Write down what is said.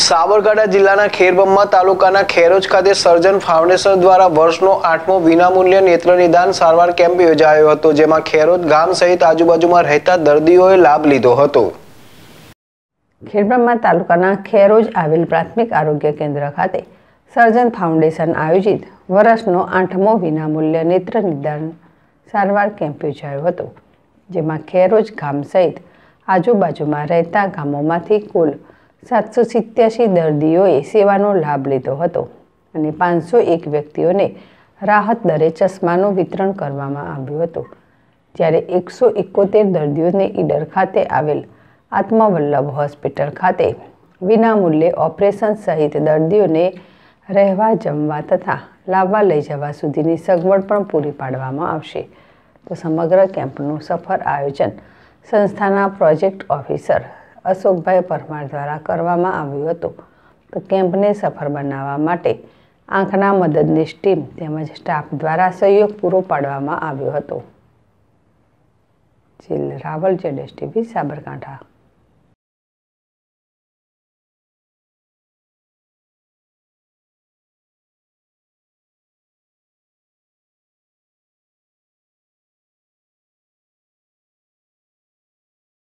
સાબરકાંઠા જિલ્લાના ખેરબમ્મા તાલુકાના ખેરોજ ખાતે સર્જન ફાઉન્ડેશન દ્વારા વર્ષનો આઠમો વિનામૂલ્ય નેત્ર નિદાન સારવાર કેમ્પ યોજાયો હતો જેમાં ખેરોજ ગામ સહિત આજુબાજુમાં રહેતા દર્દીઓએ લાભ લીધો હતો ખેરબ્રહ્મા તાલુકાના ખેરોજ આવેલ પ્રાથમિક આરોગ્ય કેન્દ્ર ખાતે સર્જન ફાઉન્ડેશન આયોજિત વર્ષનો આઠમો વિનામૂલ્ય નેત્ર નિદાન સારવાર કેમ્પ યોજાયો હતો જેમાં ખેરોજ ગામ સહિત આજુબાજુમાં રહેતા ગામોમાંથી કુલ સાતસો સિત્યાસી દર્દીઓએ સેવાનો લાભ લીધો હતો અને પાંચસો એક વ્યક્તિઓને રાહત દરે ચશ્માનું વિતરણ કરવામાં આવ્યું હતું જ્યારે એકસો એકોતેર દર્દીઓને ઈડર ખાતે આવેલ આત્માવલ્લભ હોસ્પિટલ ખાતે વિનામૂલ્યે ઓપરેશન સહિત દર્દીઓને રહેવા જમવા તથા લાવવા લઈ જવા સુધીની સગવડ પણ પૂરી પાડવામાં આવશે તો સમગ્ર કેમ્પનું સફર આયોજન સંસ્થાના પ્રોજેક્ટ ઓફિસર અશોકભાઈ પરમાર દ્વારા કરવામાં આવ્યું હતું તો કેમ્પને સફળ બનાવવા માટે આંખના મદદની ટીમ તેમજ સ્ટાફ દ્વારા સહયોગ પૂરો પાડવામાં આવ્યો હતો જિલ રાવલ જેડેશ ટીવી સાબરકાંઠા